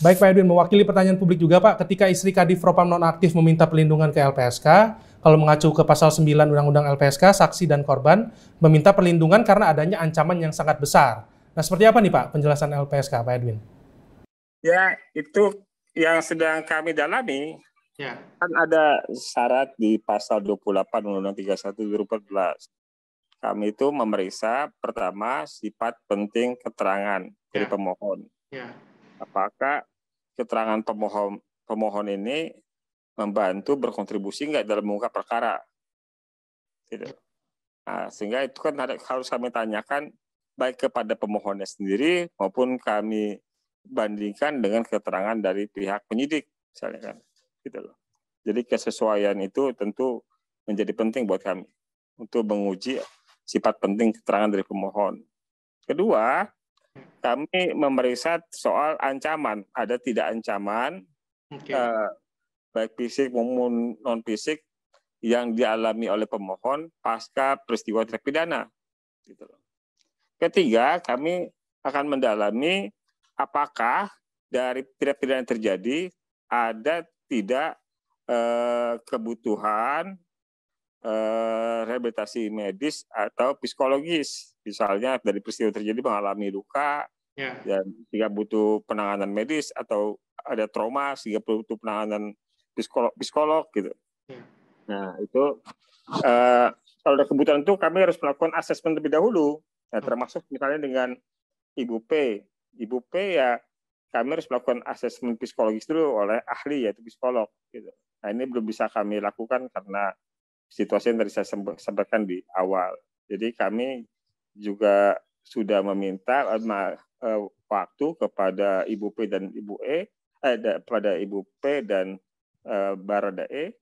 Baik Pak Edwin, mewakili pertanyaan publik juga Pak, ketika istri Kadif Propam nonaktif meminta perlindungan ke LPSK, kalau mengacu ke pasal 9 Undang-Undang LPSK, saksi dan korban meminta perlindungan karena adanya ancaman yang sangat besar. Nah, seperti apa nih Pak penjelasan LPSK Pak Edwin? Ya, itu yang sedang kami dalami. Ya. Kan ada syarat di pasal 28 Undang-Undang 31 2014. Kami itu memeriksa pertama sifat penting keterangan ya. dari pemohon. Ya. Apakah keterangan pemohon pemohon ini membantu berkontribusi nggak dalam mengungkap perkara. Gitu. Nah, sehingga itu kan harus kami tanyakan baik kepada pemohonnya sendiri maupun kami bandingkan dengan keterangan dari pihak penyidik misalnya kan gitu loh jadi kesesuaian itu tentu menjadi penting buat kami untuk menguji sifat penting keterangan dari pemohon kedua kami memeriksa soal ancaman, ada tidak ancaman, okay. uh, eh, baik fisik maupun non fisik yang dialami oleh pemohon pasca peristiwa terpidana. Gitu Ketiga, kami akan mendalami apakah dari tindak pidana yang terjadi ada tidak uh, kebutuhan eh, rehabilitasi medis atau psikologis. Misalnya dari peristiwa terjadi mengalami luka yeah. dan jika butuh penanganan medis atau ada trauma sehingga butuh penanganan psikolog, psikolog gitu. Yeah. Nah itu eh, kalau ada kebutuhan itu kami harus melakukan asesmen terlebih dahulu. Nah, oh. termasuk misalnya dengan Ibu P. Ibu P ya kami harus melakukan asesmen psikologis dulu oleh ahli yaitu psikolog gitu. Nah, ini belum bisa kami lakukan karena situasi yang tadi saya sampaikan di awal. Jadi kami juga sudah meminta eh, waktu kepada Ibu P dan Ibu E, eh, pada Ibu P dan eh, Barada E,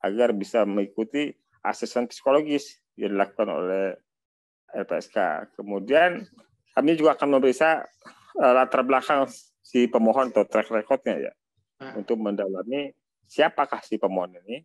agar bisa mengikuti asesmen psikologis yang dilakukan oleh LPSK. Kemudian kami juga akan memeriksa eh, latar belakang si pemohon atau track recordnya ya, ah. untuk mendalami siapakah si pemohon ini,